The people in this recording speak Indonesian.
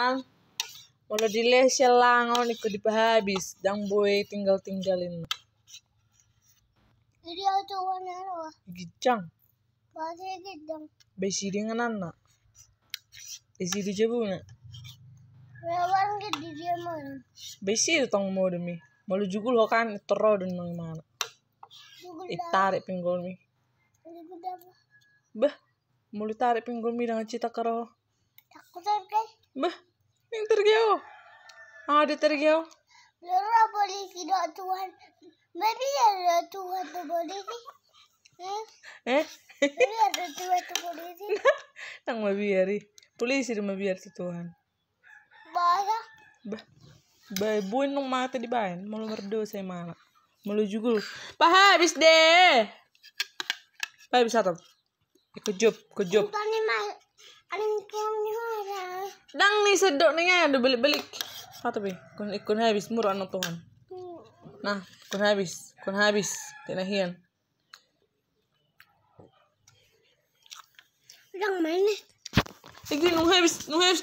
kan ah, Mula dile silang on ikut dipahabis dang boy tinggal tinggalin. Jadi aku warna apa? Gijang. Bahasa gijang. Besi dengan anak. Besi di jebu nak. Rawan ke di dia mana? Besi itu tong mau demi. Malu jugul ho kan tero dan nang mana? Itarik eh, pinggul mi. Bah, mulu tarik pinggul mi dengan cita karo. Takut kan? Bah, अंदर गया हो हाँ अंदर गया हो रोरा बोली थी रो तुहन मैं भी eh तुहन तो बोली tang eh nang polisi di mabiari si Tuhan nah, baya ba ba buin mata di bayan mau merdo saya mana mau jugul pa habis deh pa habis atap kejop mah Dang nih sedok nih ya, udah belik-belik. Apa bi? Kun ikun habis murah anak Tuhan. Nah, kun habis, kun habis. hian. Dang mana? Eh. Iki nu habis, nu habis.